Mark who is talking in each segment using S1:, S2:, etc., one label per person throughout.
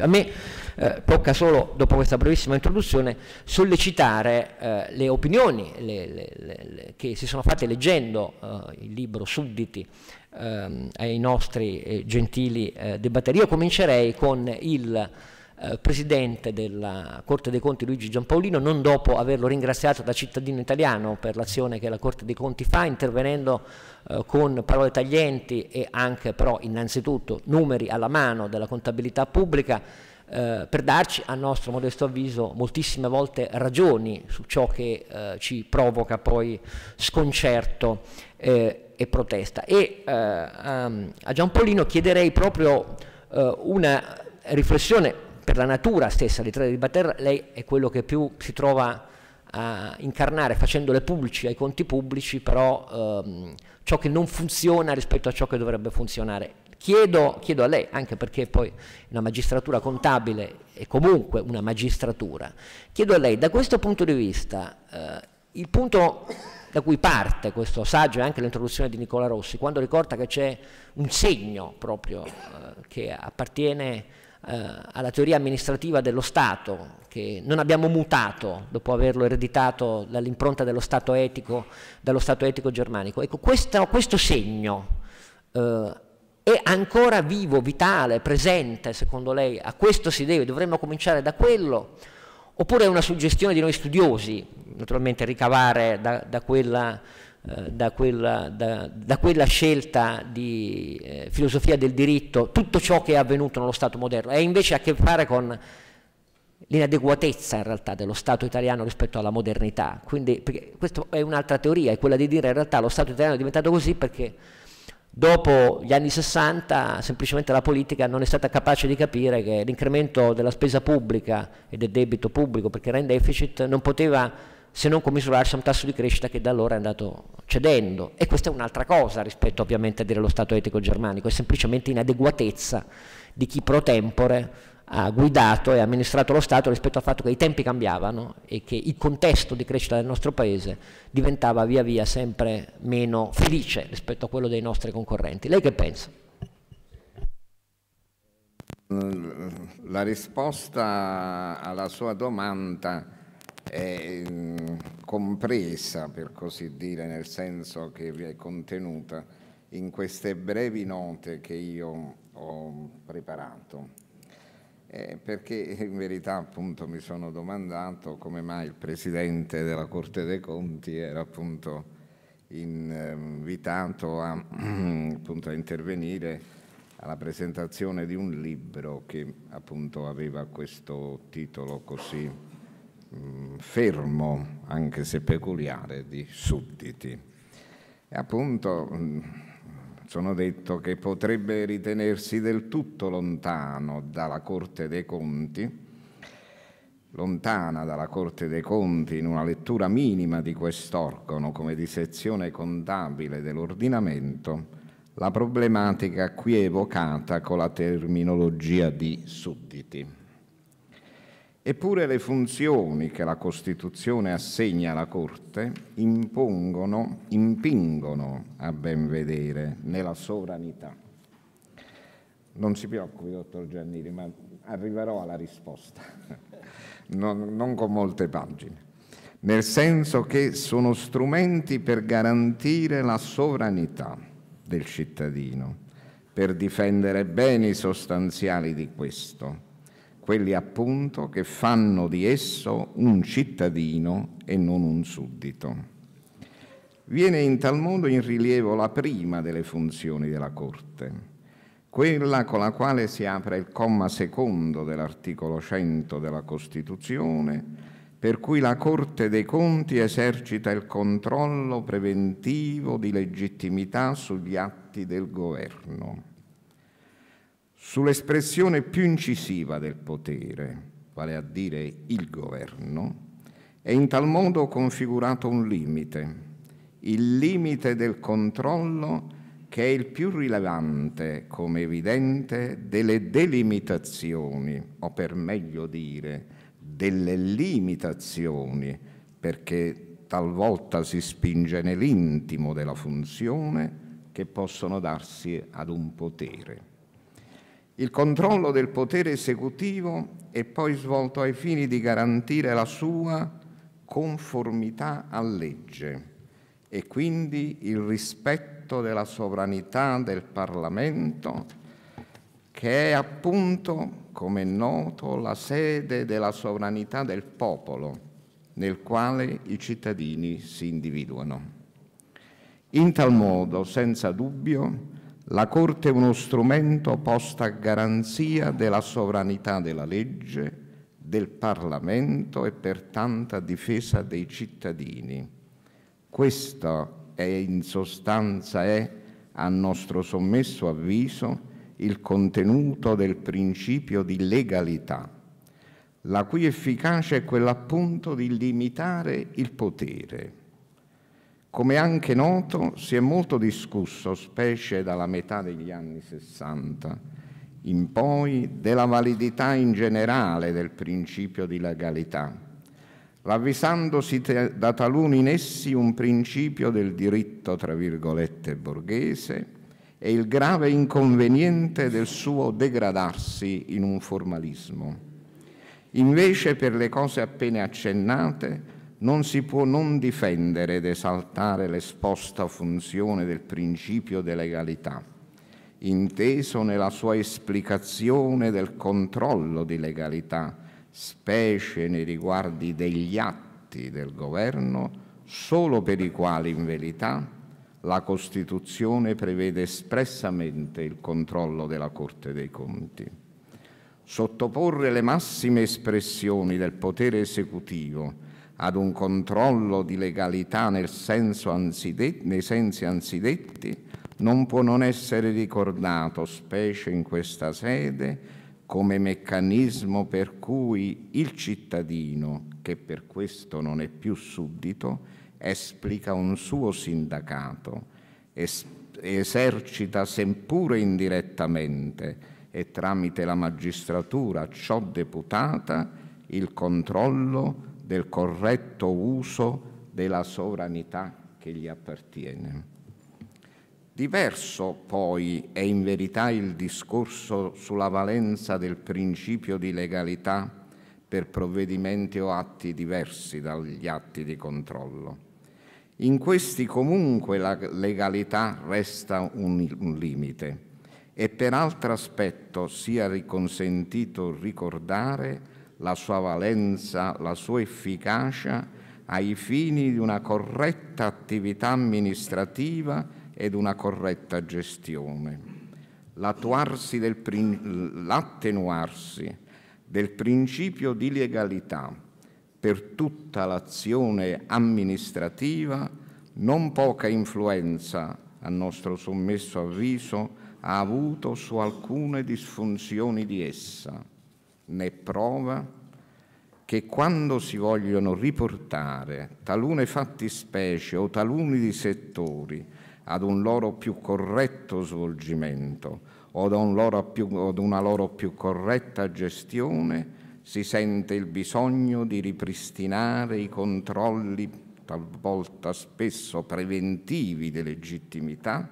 S1: A me eh, tocca solo, dopo questa brevissima introduzione, sollecitare eh, le opinioni le, le, le, che si sono fatte leggendo eh, il libro Sudditi ehm, ai nostri eh, gentili eh, debattieri. Io comincerei con il eh, presidente della Corte dei Conti Luigi Giampaolino, non dopo averlo ringraziato da cittadino italiano per l'azione che la Corte dei Conti fa, intervenendo eh, con parole taglienti e anche però innanzitutto numeri alla mano della contabilità pubblica. Eh, per darci, a nostro modesto avviso, moltissime volte ragioni su ciò che eh, ci provoca poi sconcerto eh, e protesta. E eh, ehm, a Giampolino chiederei proprio una riflessione per la natura stessa di Teresa di Battera, lei è quello che più si trova a incarnare facendo le pulci ai conti pubblici, però ehm, ciò che non funziona rispetto a ciò che dovrebbe funzionare. Chiedo, chiedo, a lei, anche perché poi una magistratura contabile è comunque una magistratura, chiedo a lei, da questo punto di vista, eh, il punto da cui parte questo saggio e anche l'introduzione di Nicola Rossi, quando ricorda che c'è un segno proprio eh, che appartiene eh, alla teoria amministrativa dello Stato, che non abbiamo mutato dopo averlo ereditato dall'impronta dello Stato etico, dallo Stato etico germanico. Ecco, questo, questo segno eh, è ancora vivo, vitale, presente, secondo lei, a questo si deve, dovremmo cominciare da quello, oppure è una suggestione di noi studiosi, naturalmente ricavare da, da quella eh, da quella, da, da quella, scelta di eh, filosofia del diritto tutto ciò che è avvenuto nello Stato moderno e invece ha a che fare con l'inadeguatezza in realtà dello Stato italiano rispetto alla modernità. Quindi questa è un'altra teoria, è quella di dire in realtà lo Stato italiano è diventato così perché dopo gli anni 60 semplicemente la politica non è stata capace di capire che l'incremento della spesa pubblica e del debito pubblico perché era in deficit non poteva se non commisurarsi a un tasso di crescita che da allora è andato cedendo. E questa è un'altra cosa rispetto ovviamente a dire lo Stato etico germanico, è semplicemente inadeguatezza di chi pro tempore ha guidato e amministrato lo Stato rispetto al fatto che i tempi cambiavano e che il contesto di crescita del nostro Paese diventava via via sempre meno felice rispetto a quello dei nostri concorrenti. Lei che pensa?
S2: La risposta alla sua domanda è mm, compresa, per così dire, nel senso che vi è contenuta in queste brevi note che io ho preparato. Eh, perché in verità appunto mi sono domandato come mai il Presidente della Corte dei Conti era appunto ehm, invitato a, appunto, a intervenire alla presentazione di un libro che appunto aveva questo titolo così mh, mm, fermo, anche se peculiare, di sudditi. E appunto mh, mm, sono detto che potrebbe ritenersi del tutto lontano dalla Corte dei Conti, lontana dalla Corte dei Conti in una lettura minima di quest'organo come di sezione contabile dell'ordinamento, la problematica qui evocata con la terminologia di sudditi. Eppure le funzioni che la Costituzione assegna alla Corte impongono, impingono a ben vedere nella sovranità. Non si preoccupi, dottor Giannini, ma arriverò alla risposta, non, non con molte pagine, nel senso che sono strumenti per garantire la sovranità del cittadino, per difendere beni sostanziali di questo quelli appunto che fanno di esso un cittadino e non un suddito. Viene in tal modo in rilievo la prima delle funzioni della Corte, quella con la quale si apre il comma secondo dell'articolo 100 della Costituzione, per cui la Corte dei Conti esercita il controllo preventivo di legittimità sugli atti del governo. Sull'espressione più incisiva del potere, vale a dire il governo, è in tal modo configurato un limite, il limite del controllo che è il più rilevante, come evidente, delle delimitazioni, o per meglio dire, delle limitazioni, perché talvolta si spinge nell'intimo della funzione che possono darsi ad un potere. Il controllo del potere esecutivo è poi svolto ai fini di garantire la sua conformità a legge e quindi il rispetto della sovranità del Parlamento che è appunto, come è noto, la sede della sovranità del popolo nel quale i cittadini si individuano. In tal modo, senza dubbio, la Corte è uno strumento posto a garanzia della sovranità della legge, del Parlamento e pertanto a difesa dei cittadini. Questo è in sostanza è, a nostro sommesso avviso, il contenuto del principio di legalità, la cui efficacia è quella appunto di limitare il potere come anche noto, si è molto discusso, specie dalla metà degli anni Sessanta, in poi, della validità in generale del principio di legalità, ravvisandosi da taluni in essi un principio del diritto, tra virgolette, borghese e il grave inconveniente del suo degradarsi in un formalismo. Invece, per le cose appena accennate, non si può non difendere ed esaltare l'esposta funzione del principio di legalità, inteso nella sua esplicazione del controllo di legalità, specie nei riguardi degli atti del governo, solo per i quali in verità la Costituzione prevede espressamente il controllo della Corte dei Conti. Sottoporre le massime espressioni del potere esecutivo ad un controllo di legalità nel anzidetti, nei sensi anzidetti, non può non essere ricordato, specie in questa sede, come meccanismo per cui il cittadino, che per questo non è più suddito, esplica un suo sindacato, es esercita seppure indirettamente e tramite la magistratura ciò deputata il controllo del corretto uso della sovranità che gli appartiene. Diverso poi è in verità il discorso sulla valenza del principio di legalità per provvedimenti o atti diversi dagli atti di controllo. In questi comunque la legalità resta un, un limite e per altro aspetto sia riconsentito ricordare la sua valenza, la sua efficacia ai fini di una corretta attività amministrativa ed una corretta gestione. l'attenuarsi del principio di legalità per tutta l'azione amministrativa non poca influenza, a nostro sommesso avviso, ha avuto su alcune disfunzioni di essa né prova che quando si vogliono riportare talune fattispecie o taluni settori ad un loro più corretto svolgimento o ad, un loro più, ad una loro più corretta gestione, si sente il bisogno di ripristinare i controlli talvolta spesso preventivi di legittimità,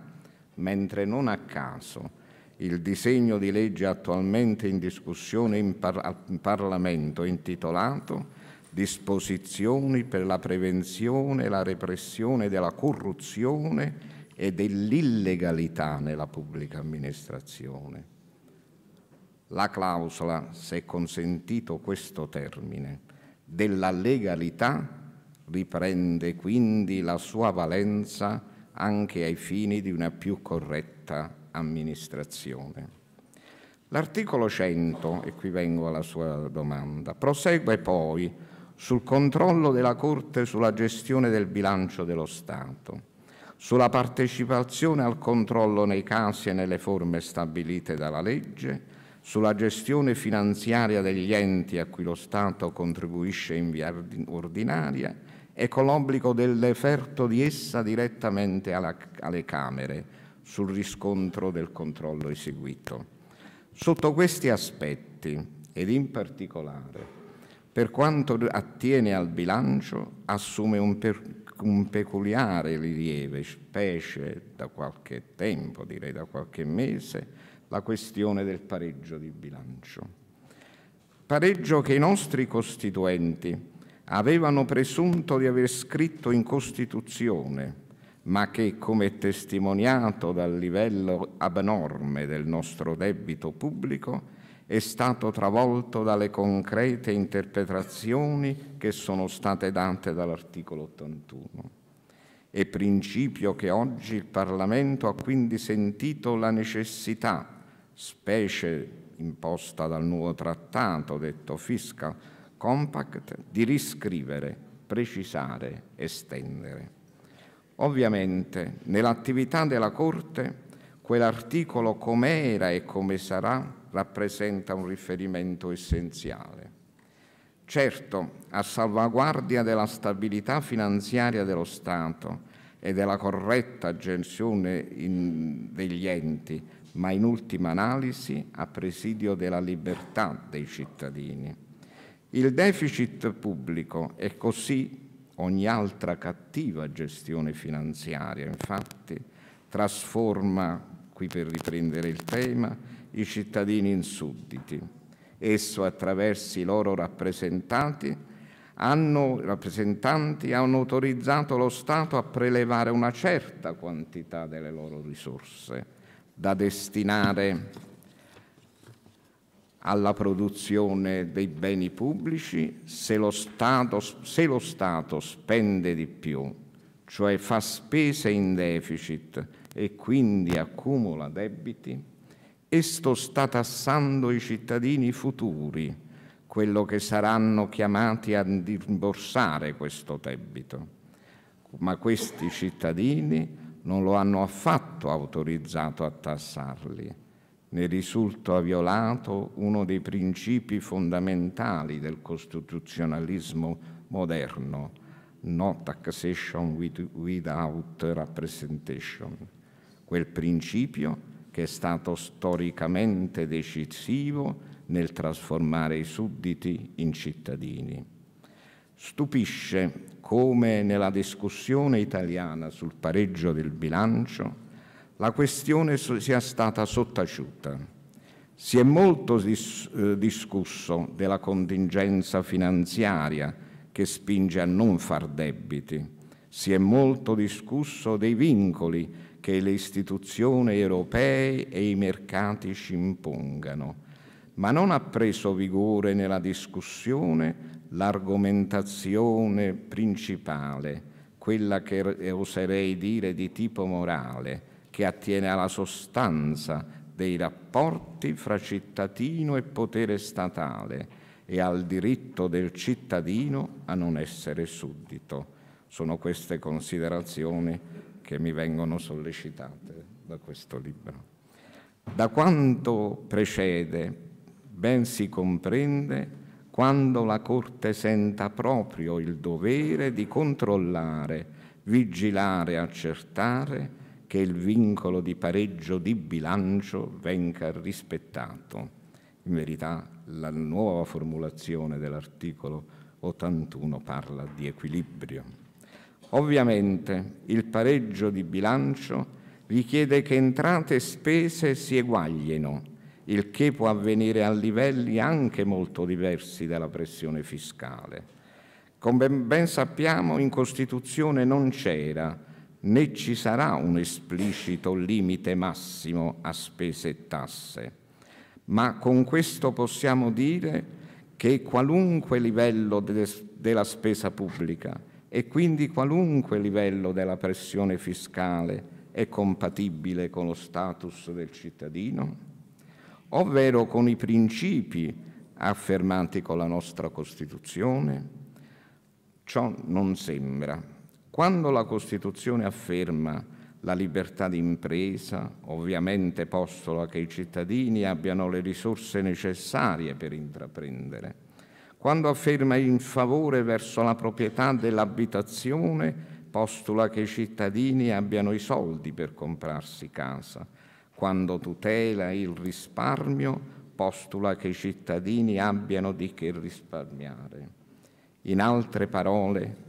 S2: mentre non a caso il disegno di legge attualmente in discussione in, par in Parlamento intitolato Disposizioni per la prevenzione e la repressione della corruzione e dell'illegalità nella pubblica amministrazione. La clausola, se consentito questo termine, della legalità riprende quindi la sua valenza anche ai fini di una più corretta amministrazione. L'articolo 100, e qui vengo alla sua domanda, prosegue poi sul controllo della Corte sulla gestione del bilancio dello Stato, sulla partecipazione al controllo nei casi e nelle forme stabilite dalla legge, sulla gestione finanziaria degli enti a cui lo Stato contribuisce in via ordinaria e con l'obbligo del deferto di essa direttamente alla, alle Camere, sul riscontro del controllo eseguito. Sotto questi aspetti, ed in particolare per quanto attiene al bilancio, assume un, un peculiare rilievo, specie da qualche tempo, direi da qualche mese, la questione del pareggio di bilancio. Pareggio che i nostri costituenti avevano presunto di aver scritto in Costituzione ma che, come testimoniato dal livello abnorme del nostro debito pubblico, è stato travolto dalle concrete interpretazioni che sono state date dall'articolo 81. È principio che oggi il Parlamento ha quindi sentito la necessità, specie imposta dal nuovo trattato detto Fiscal Compact, di riscrivere, precisare, estendere. Ovviamente nell'attività della Corte quell'articolo come era e come sarà rappresenta un riferimento essenziale. Certo, a salvaguardia della stabilità finanziaria dello Stato e della corretta gestione degli enti, ma in ultima analisi a presidio della libertà dei cittadini. Il deficit pubblico è così Ogni altra cattiva gestione finanziaria, infatti, trasforma, qui per riprendere il tema, i cittadini in sudditi. Esso, attraverso i loro rappresentanti, hanno, rappresentanti hanno autorizzato lo Stato a prelevare una certa quantità delle loro risorse da destinare alla produzione dei beni pubblici se lo Stato, se lo Stato spende di più, cioè fa spese in deficit e quindi accumula debiti, esso sta tassando i cittadini futuri, quello che saranno chiamati a rimborsare questo debito. Ma questi cittadini non lo hanno affatto autorizzato a tassarli ne risulta violato uno dei principi fondamentali del costituzionalismo moderno, no taxation without representation. Quel principio che è stato storicamente decisivo nel trasformare i sudditi in cittadini. Stupisce come nella discussione italiana sul pareggio del bilancio la questione sia stata sottaciuta. Si è molto dis eh, discusso della contingenza finanziaria che spinge a non far debiti, si è molto discusso dei vincoli che le istituzioni europee e i mercati ci impongano, ma non ha preso vigore nella discussione l'argomentazione principale, quella che oserei dire di tipo morale, che attiene alla sostanza dei rapporti fra cittadino e potere statale e al diritto del cittadino a non essere suddito. Sono queste considerazioni che mi vengono sollecitate da questo libro. Da quanto precede ben si comprende quando la Corte senta proprio il dovere di controllare, vigilare, accertare che il vincolo di pareggio di bilancio venga rispettato. In verità la nuova formulazione dell'articolo 81 parla di equilibrio. Ovviamente il pareggio di bilancio richiede che entrate e spese si eguaglino, il che può avvenire a livelli anche molto diversi dalla pressione fiscale. Come ben sappiamo in Costituzione non c'era né ci sarà un esplicito limite massimo a spese e tasse, ma con questo possiamo dire che qualunque livello de della spesa pubblica e quindi qualunque livello della pressione fiscale è compatibile con lo status del cittadino, ovvero con i principi affermati con la nostra Costituzione? Ciò non sembra quando la Costituzione afferma la libertà d'impresa, ovviamente postola che i cittadini abbiano le risorse necessarie per intraprendere. Quando afferma in favore verso la proprietà dell'abitazione, postula che i cittadini abbiano i soldi per comprarsi casa. Quando tutela il risparmio, postula che i cittadini abbiano di che risparmiare. In altre parole,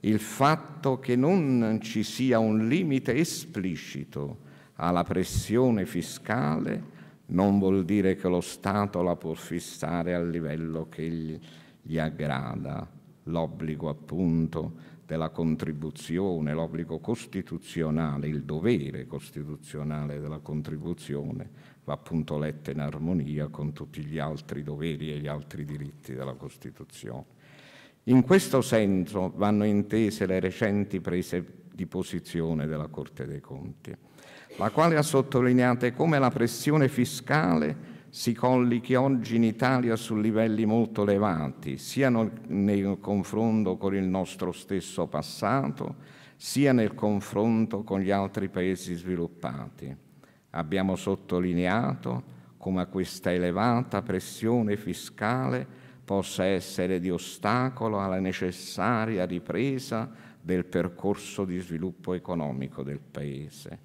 S2: il fatto che non ci sia un limite esplicito alla pressione fiscale non vuol dire che lo Stato la può fissare al livello che gli, gli aggrada. L'obbligo appunto della contribuzione, l'obbligo costituzionale, il dovere costituzionale della contribuzione va appunto letto in armonia con tutti gli altri doveri e gli altri diritti della Costituzione. In questo senso vanno intese le recenti prese di posizione della Corte dei Conti, la quale ha sottolineato come la pressione fiscale si collochi oggi in Italia su livelli molto elevati, sia nel confronto con il nostro stesso passato, sia nel confronto con gli altri paesi sviluppati. Abbiamo sottolineato come questa elevata pressione fiscale possa essere di ostacolo alla necessaria ripresa del percorso di sviluppo economico del Paese,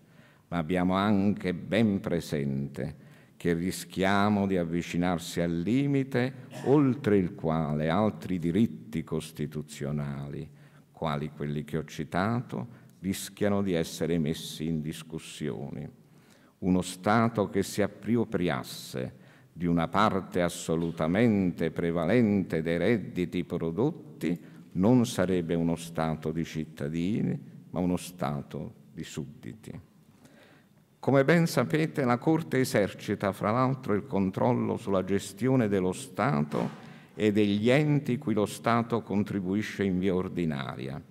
S2: ma abbiamo anche ben presente che rischiamo di avvicinarsi al limite oltre il quale altri diritti costituzionali, quali quelli che ho citato, rischiano di essere messi in discussione. Uno Stato che si appropriasse di una parte assolutamente prevalente dei redditi prodotti non sarebbe uno Stato di cittadini, ma uno Stato di sudditi. Come ben sapete, la Corte esercita fra l'altro il controllo sulla gestione dello Stato e degli enti cui lo Stato contribuisce in via ordinaria.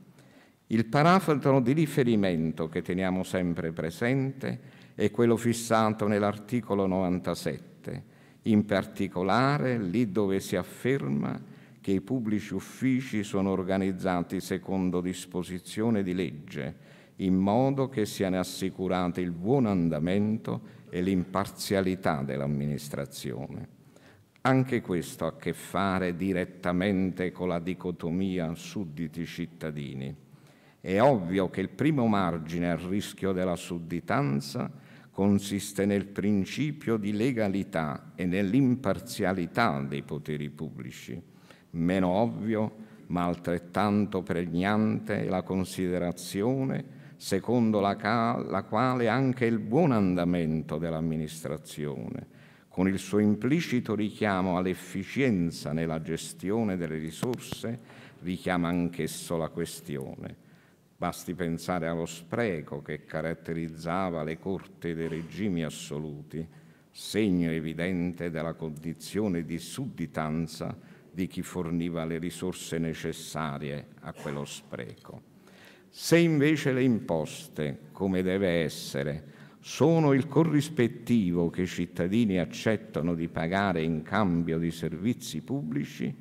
S2: Il parametro di riferimento che teniamo sempre presente è quello fissato nell'articolo 97, in particolare lì dove si afferma che i pubblici uffici sono organizzati secondo disposizione di legge, in modo che siano assicurati il buon andamento e l'imparzialità dell'amministrazione. Anche questo ha a che fare direttamente con la dicotomia sudditi cittadini. È ovvio che il primo margine al rischio della sudditanza consiste nel principio di legalità e nell'imparzialità dei poteri pubblici. Meno ovvio, ma altrettanto pregnante è la considerazione secondo la, la quale anche il buon andamento dell'amministrazione, con il suo implicito richiamo all'efficienza nella gestione delle risorse, richiama anch'esso la questione Basti pensare allo spreco che caratterizzava le corte dei regimi assoluti, segno evidente della condizione di sudditanza di chi forniva le risorse necessarie a quello spreco. Se invece le imposte, come deve essere, sono il corrispettivo che i cittadini accettano di pagare in cambio di servizi pubblici,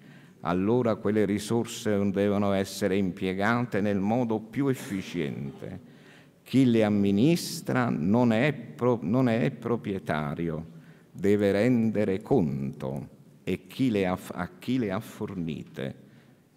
S2: allora quelle risorse devono essere impiegate nel modo più efficiente. Chi le amministra non è, pro, non è proprietario, deve rendere conto chi ha, a chi le ha fornite.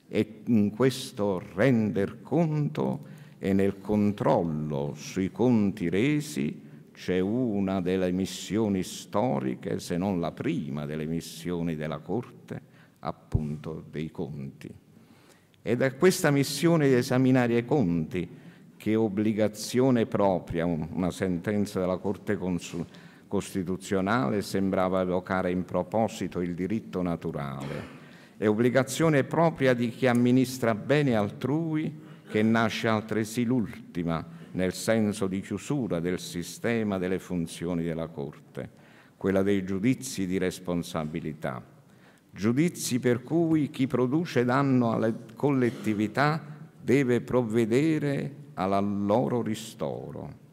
S2: E in questo render conto e nel controllo sui conti resi c'è una delle missioni storiche, se non la prima delle missioni della Corte, appunto dei conti. Ed è questa missione di esaminare i conti che obbligazione propria, una sentenza della Corte Costituzionale sembrava evocare in proposito il diritto naturale, è obbligazione propria di chi amministra bene altrui che nasce altresì l'ultima nel senso di chiusura del sistema delle funzioni della Corte, quella dei giudizi di responsabilità giudizi per cui chi produce danno alle collettività deve provvedere al loro ristoro.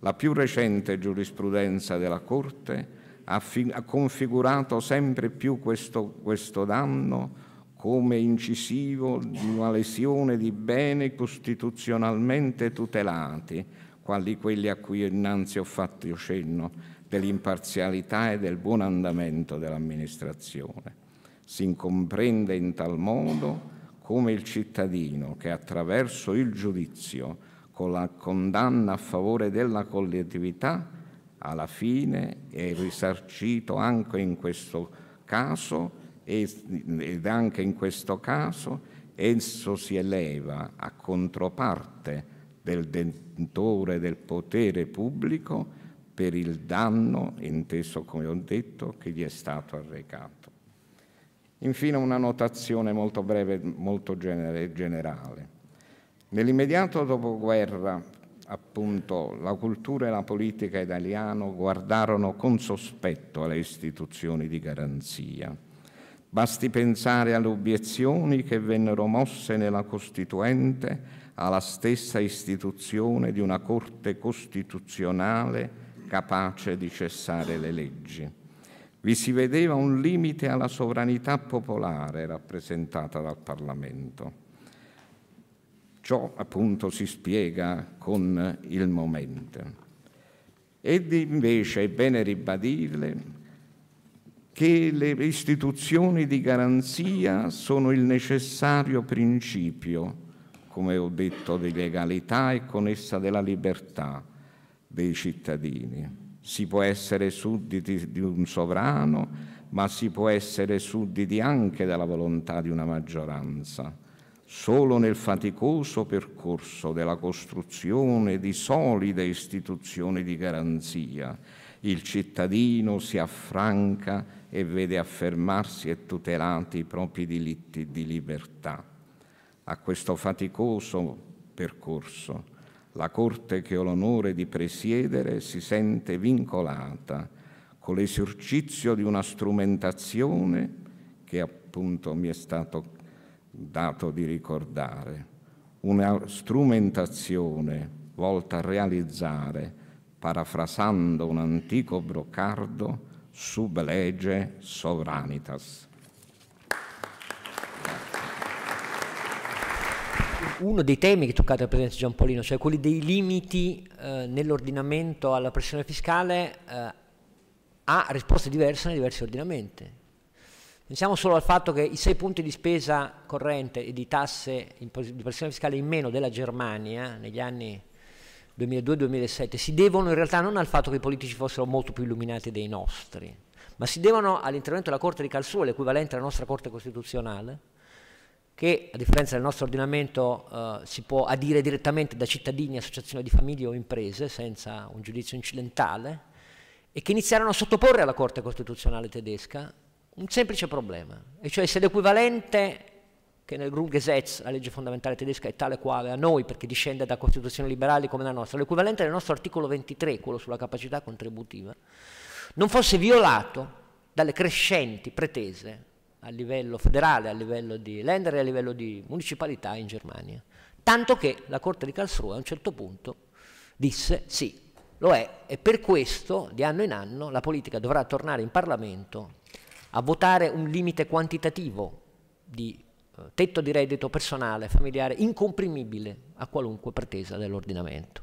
S2: La più recente giurisprudenza della Corte ha, ha configurato sempre più questo, questo danno come incisivo di una lesione di beni costituzionalmente tutelati, quali quelli a cui innanzi ho fatto io cenno, dell'imparzialità e del buon andamento dell'amministrazione. Si comprende in tal modo come il cittadino che attraverso il giudizio con la condanna a favore della collettività alla fine è risarcito anche in questo caso ed anche in questo caso esso si eleva a controparte del detentore del potere pubblico per il danno, inteso come ho detto, che gli è stato arrecato. Infine una notazione molto breve, molto generale. Nell'immediato dopoguerra, appunto, la cultura e la politica italiana guardarono con sospetto alle istituzioni di garanzia. Basti pensare alle obiezioni che vennero mosse nella Costituente alla stessa istituzione di una Corte costituzionale capace di cessare le leggi. Vi si vedeva un limite alla sovranità popolare rappresentata dal Parlamento. Ciò appunto si spiega con il momento. Ed invece è bene ribadirle che le istituzioni di garanzia sono il necessario principio, come ho detto, di legalità e con essa della libertà dei cittadini. Si può essere sudditi di un sovrano, ma si può essere sudditi anche dalla volontà di una maggioranza. Solo nel faticoso percorso della costruzione di solide istituzioni di garanzia il cittadino si affranca e vede affermarsi e tutelati i propri diritti di libertà. A questo faticoso percorso la Corte che ho l'onore di presiedere si sente vincolata con l'esercizio di una strumentazione che appunto mi è stato dato di ricordare, una strumentazione volta a realizzare, parafrasando un antico broccardo, sub
S1: lege sovranitas. uno dei temi che toccate al presente Giampolino, cioè quelli dei limiti eh, nell'ordinamento alla pressione fiscale, eh, ha risposte diverse nei diversi ordinamenti. Pensiamo solo al fatto che i sei punti di spesa corrente e di tasse di pressione fiscale in meno della Germania eh, negli anni 2002-2007 si devono in realtà non al fatto che i politici fossero molto più illuminati dei nostri, ma si devono all'intervento della Corte di Karlsruhe, l'equivalente alla nostra Corte Costituzionale, che a differenza del nostro ordinamento eh, si può adire direttamente da cittadini, associazioni di famiglie o imprese senza un giudizio incidentale e che iniziarono a sottoporre alla Corte Costituzionale tedesca un semplice problema, e cioè se l'equivalente che nel Grundgesetz, la legge fondamentale tedesca, è tale quale a noi, perché discende da costituzioni liberali come la nostra, l'equivalente del nostro articolo 23, quello sulla capacità contributiva, non fosse violato dalle crescenti pretese a livello federale, a livello di Länder e a livello di municipalità in Germania. Tanto che la Corte di Karlsruhe a un certo punto disse sì, lo è e per questo di anno in anno la politica dovrà tornare in Parlamento a votare un limite quantitativo di eh, tetto di reddito personale, familiare, incomprimibile a qualunque pretesa dell'ordinamento.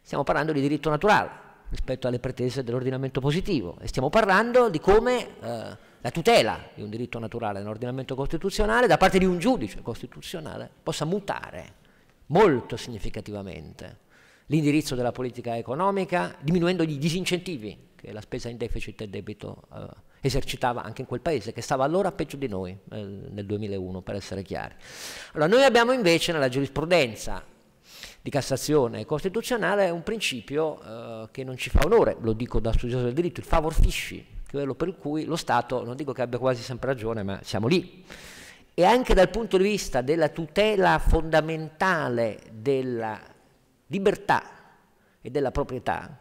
S1: Stiamo parlando di diritto naturale rispetto alle pretese dell'ordinamento positivo e stiamo parlando di come... Eh, la tutela di un diritto naturale nell'ordinamento costituzionale da parte di un giudice costituzionale possa mutare molto significativamente l'indirizzo della politica economica, diminuendo gli disincentivi che la spesa in deficit e debito eh, esercitava anche in quel paese, che stava allora peggio di noi eh, nel 2001, per essere chiari. Allora, noi abbiamo invece nella giurisprudenza di Cassazione costituzionale un principio eh, che non ci fa onore, lo dico da studioso del diritto, il favor fisci, quello per cui lo Stato, non dico che abbia quasi sempre ragione, ma siamo lì. E anche dal punto di vista della tutela fondamentale della libertà e della proprietà,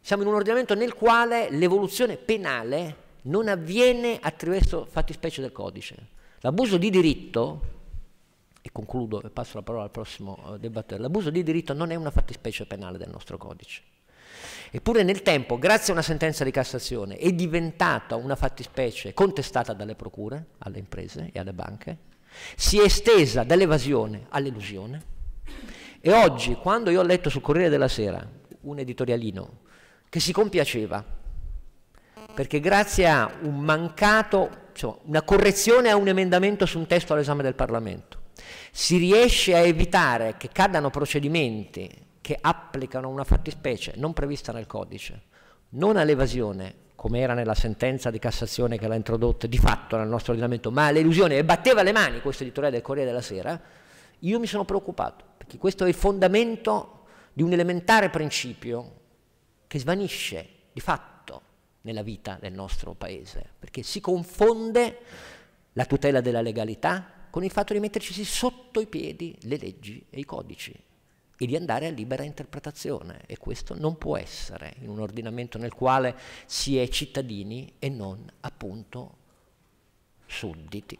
S1: siamo in un ordinamento nel quale l'evoluzione penale non avviene attraverso fattispecie del codice. L'abuso di diritto, e concludo e passo la parola al prossimo eh, l'abuso di diritto non è una fattispecie penale del nostro codice Eppure nel tempo, grazie a una sentenza di Cassazione, è diventata una fattispecie contestata dalle procure, alle imprese e alle banche, si è estesa dall'evasione all'illusione e oggi, quando io ho letto sul Corriere della Sera un editorialino che si compiaceva, perché grazie a un mancato, insomma, una correzione a un emendamento su un testo all'esame del Parlamento, si riesce a evitare che cadano procedimenti che applicano una fattispecie non prevista nel codice, non all'evasione, come era nella sentenza di Cassazione che l'ha introdotta di fatto nel nostro ordinamento, ma all'illusione e batteva le mani questo editore del Corriere della Sera, io mi sono preoccupato, perché questo è il fondamento di un elementare principio che svanisce di fatto nella vita del nostro paese, perché si confonde la tutela della legalità con il fatto di metterci sotto i piedi le leggi e i codici e di andare a libera interpretazione e questo non può essere in un ordinamento nel quale si è cittadini e non appunto sudditi.